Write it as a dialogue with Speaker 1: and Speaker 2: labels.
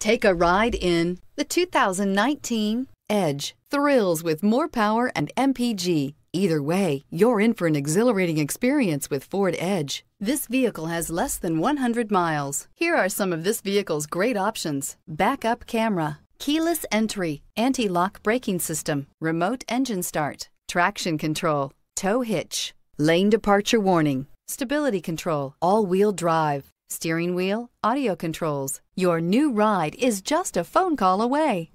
Speaker 1: Take a ride in the 2019 Edge. Thrills with more power and MPG. Either way, you're in for an exhilarating experience with Ford Edge. This vehicle has less than 100 miles. Here are some of this vehicle's great options. Backup camera, keyless entry, anti-lock braking system, remote engine start, traction control, tow hitch, lane departure warning, stability control, all-wheel drive, steering wheel, audio controls. Your new ride is just a phone call away.